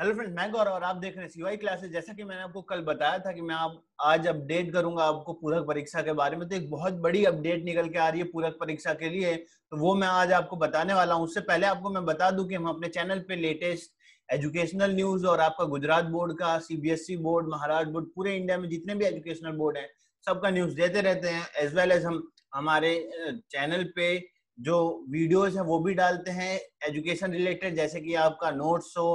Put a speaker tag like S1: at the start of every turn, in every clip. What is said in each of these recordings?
S1: hello friend मैं गौरव और आप देख रहे हैं सीवाई क्लासेस जैसा कि मैंने आपको कल बताया था कि मैं आप आज अपडेट करूंगा आपको पूरक परीक्षा के बारे में तो एक बहुत बड़ी अपडेट निकल के आ रही है पूरक परीक्षा के लिए तो वो मैं आज आपको बताने वाला हूं उससे पहले आपको मैं बता दूं कि हम अपने चैनल पे लेटेस्ट एजुकेशनल न्यूज और आपका गुजरात बोर्ड का CBSE board e Maharashtra board पूरे इंडिया में जितने भी एजुकेशनल बोर्ड है सबका न्यूज देते रहते हैं एज वेल एज हम हमारे चैनल पे जो वीडियोस है वो भी डालते हैं एजुकेशन रिलेटेड जैसे कि आपका नोट्स हो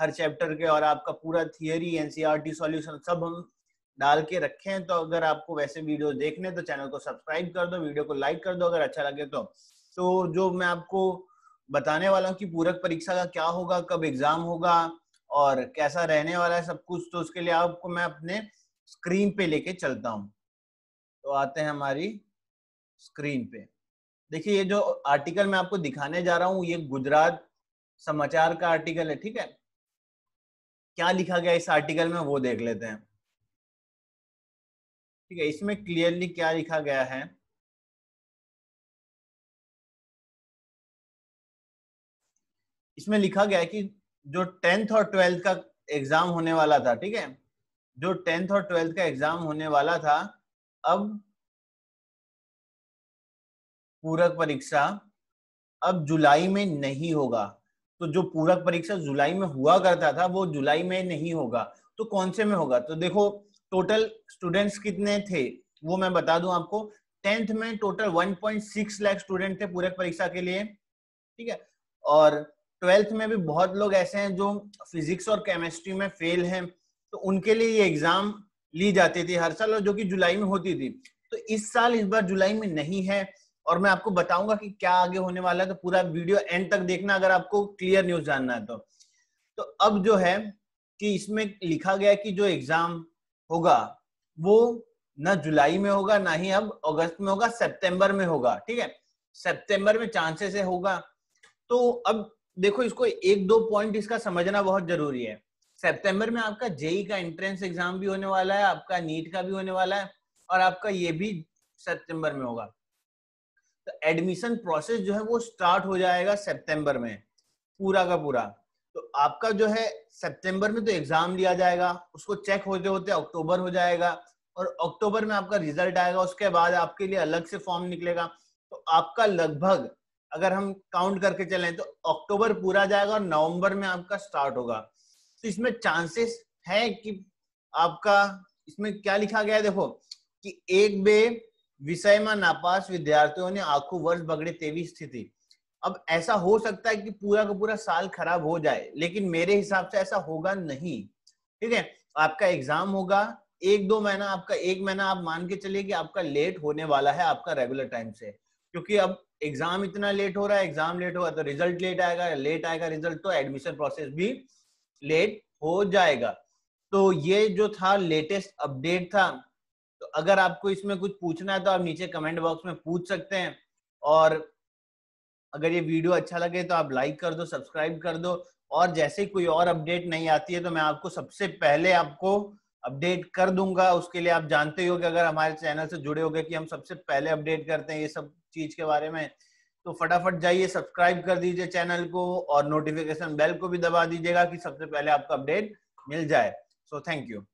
S1: हर चैप्टर के और आपका पूरा थियरी एनसीईआरटी सॉल्यूशन सब हम डाल के रखे हैं तो अगर आपको वैसे वीडियो देखने तो चैनल को सब्सक्राइब कर दो वीडियो को लाइक कर दो अगर अच्छा लगे तो तो जो मैं आपको बताने वाला हूँ कि पूरक परीक्षा का क्या होगा कब एग्जाम होगा और कैसा रहने वाला है सब कुछ तो उसके लिए आपको मैं अपने स्क्रीन पे लेके चलता हूँ तो आते हैं हमारी स्क्रीन पे देखिए ये जो आर्टिकल मैं आपको दिखाने जा रहा हूँ ये गुजरात समाचार का आर्टिकल है ठीक है क्या लिखा गया इस आर्टिकल में वो देख लेते हैं ठीक है इसमें क्लियरली क्या लिखा गया है इसमें लिखा गया है कि जो टेंथ और ट्वेल्थ का एग्जाम होने वाला था ठीक है जो टेंथ और ट्वेल्थ का एग्जाम होने वाला था अब पूरक परीक्षा अब जुलाई में नहीं होगा तो जो पूरक परीक्षा जुलाई में हुआ करता था वो जुलाई में नहीं होगा तो कौन से में होगा तो देखो टोटल स्टूडेंट्स कितने थे वो मैं बता दूं आपको टेंथ में टोटल 1.6 लाख स्टूडेंट थे पूरक परीक्षा के लिए ठीक है और ट्वेल्थ में भी बहुत लोग ऐसे हैं जो फिजिक्स और केमिस्ट्री में फेल हैं तो उनके लिए ये एग्जाम ली जाती थी हर साल और जो कि जुलाई में होती थी तो इस साल इस बार जुलाई में नहीं है और मैं आपको बताऊंगा कि क्या आगे होने वाला है तो पूरा वीडियो एंड तक देखना अगर आपको क्लियर न्यूज जानना है तो तो अब जो है कि इसमें लिखा गया कि जो एग्जाम होगा वो ना जुलाई में होगा ना ही अब अगस्त में होगा सितंबर में होगा ठीक है सितंबर में चांसेस है होगा तो अब देखो इसको एक दो पॉइंट इसका समझना बहुत जरूरी है सितंबर में आपका जेई का एंट्रेंस एग्जाम भी होने वाला है आपका नीट का भी होने वाला है और आपका ये भी सितंबर में होगा तो एडमिशन प्रोसेस जो है वो स्टार्ट हो जाएगा सितंबर में पूरा का पूरा तो आपका जो है सितंबर में तो एग्जाम लिया जाएगा उसको चेक होते होते अक्टूबर हो जाएगा और अक्टूबर में आपका रिजल्ट आएगा उसके बाद आपके लिए अलग से फॉर्म निकलेगा तो आपका लगभग अगर हम काउंट करके चलें तो अक्टूबर पूरा जाएगा और नवंबर में आपका स्टार्ट होगा तो इसमें चांसेस है कि आपका इसमें क्या लिखा गया है देखो कि एक बे विषय में नापास विद्यार्थियों ने आखो वर्ष बगड़े तेवी स्थिति अब ऐसा हो सकता है कि पूरा का पूरा साल खराब हो जाए लेकिन मेरे हिसाब से ऐसा होगा नहीं ठीक है आपका एग्जाम होगा एक दो महीना आपका एक महीना आप मान के चलिए कि आपका लेट होने वाला है आपका रेगुलर टाइम से क्योंकि अब एग्जाम इतना लेट हो रहा है एग्जाम लेट होगा तो रिजल्ट लेट आएगा लेट आएगा रिजल्ट तो एडमिशन प्रोसेस भी लेट हो जाएगा तो ये जो था लेटेस्ट अपडेट था अगर आपको इसमें कुछ पूछना है तो आप नीचे कमेंट बॉक्स में पूछ सकते हैं और अगर ये वीडियो अच्छा लगे तो आप लाइक कर दो सब्सक्राइब कर दो और जैसे ही कोई और अपडेट नहीं आती है तो मैं आपको सबसे पहले आपको अपडेट कर दूंगा उसके लिए आप जानते ही हो कि अगर हमारे चैनल से जुड़े हो गए कि हम सबसे पहले अपडेट करते हैं ये सब चीज के बारे में तो फटाफट जाइए सब्सक्राइब कर दीजिए चैनल को और नोटिफिकेशन बेल को भी दबा दीजिएगा कि सबसे पहले आपको अपडेट मिल जाए सो थैंक यू